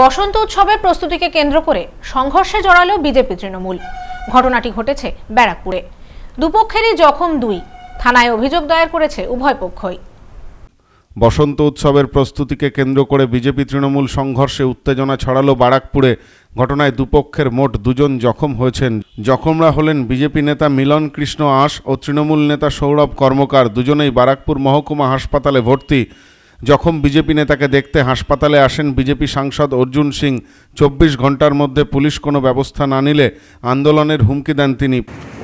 বসন্ত উৎসবের প্রস্তুতিকে কেন্দ্র করে সংঘর্ষে জড়ালো বিজেপি তৃণমূল ঘটনাটি ঘটেছে ব্যারাকপুরে দুপক্ষেরই জখম দুই থানায় অভিযোগ দায়ের করেছে উভয় পক্ষই বসন্ত উৎসবের প্রস্তুতিকে কেন্দ্র করে বিজেপি তৃণমূল সংঘর্ষে উত্তেজনা ছড়ালো বারাকপুরে ঘটনায় দুপক্ষের মোট দুজন জখম হয়েছেন জখমরা হলেন বিজেপি নেতা মিলন কৃষ্ণ আঁশ ও তৃণমূল নেতা সৌরভ কর্মকার দুজনেই বারাকপুর মহকুমা হাসপাতালে ভর্তি যখন বিজেপি নেতাকে দেখতে হাসপাতালে আসেন বিজেপি সাংসদ অর্জুন সিং চব্বিশ ঘন্টার মধ্যে পুলিশ কোনো ব্যবস্থা না নিলে আন্দোলনের হুমকি দেন তিনি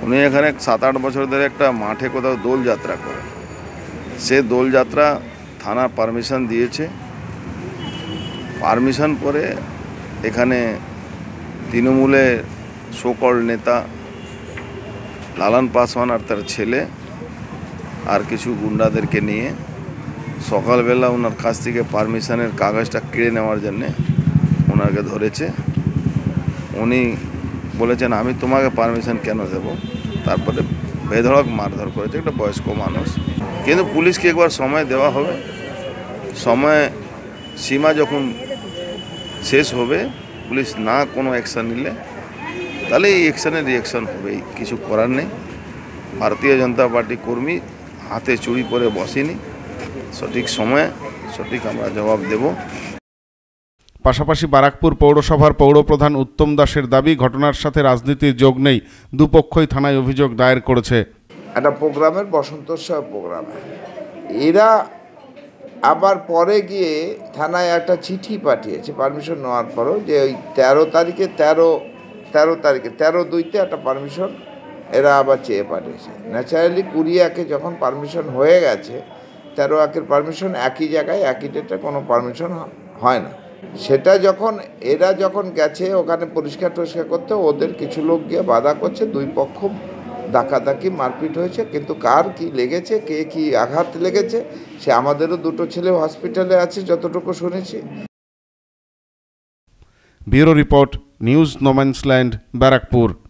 উনি এখানে সাত আট বছর ধরে একটা মাঠে কোথাও দোলযাত্রা করেন সে দোলযাত্রা থানা পারমিশন দিয়েছে পারমিশন পরে এখানে তৃণমূলের সোকল নেতা লালন পাসওয়ান আর তার ছেলে আর কিছু গুন্ডাদেরকে নিয়ে সকালবেলা ওনার কাছ থেকে পারমিশনের কাগজটা কেড়ে নেওয়ার জন্যে ওনাকে ধরেছে উনি বলেছেন আমি তোমাকে পারমিশন কেন দেব তারপরে বেধড়ক মারধর করেছে একটা বয়স্ক মানুষ কিন্তু পুলিশকে একবার সময় দেওয়া হবে সময় সীমা যখন শেষ হবে পুলিশ না কোনো অ্যাকশান নিলে তাহলে এই অ্যাকশানের রিয়াকশান হবেই কিছু করার নেই ভারতীয় জনতা পার্টি কর্মী হাতে চুরি করে বসেনি সঠিক সময়ে সঠিক আমরা জবাব দেব পাশাপাশি বারাকপুর পৌরসভার পৌরপ্রধান উত্তম দাসের দাবি ঘটনার সাথে রাজনীতির যোগ নেই দুপক্ষই থানায় অভিযোগ দায়ের করেছে একটা প্রোগ্রামের বসন্তোৎসব প্রোগ্রামে এরা আবার পরে গিয়ে থানায় একটা চিঠি পাঠিয়েছে পারমিশন নেওয়ার পরও যে ওই তেরো তারিখে তেরো তেরো তারিখে তেরো দুইতে একটা পারমিশন এরা আবার চেয়ে পাঠিয়েছে ন্যাচারালি কুড়ি একে যখন পারমিশন হয়ে গেছে তেরো আঁকের পারমিশন একই জায়গায় একই ডেটে কোনো পারমিশন হয় না সেটা যখন এরা যখন গেছে ওখানে পরিষ্কার টরিষ্কার করতে ওদের কিছু লোক গিয়ে বাধা করছে দুই পক্ষ ডাকাদাকি মারপিট হয়েছে কিন্তু কার কি লেগেছে কে কি আঘাত লেগেছে সে আমাদেরও দুটো ছেলে হসপিটালে আছে যতটুকু শুনেছি bureau report news no man's land Barrackpore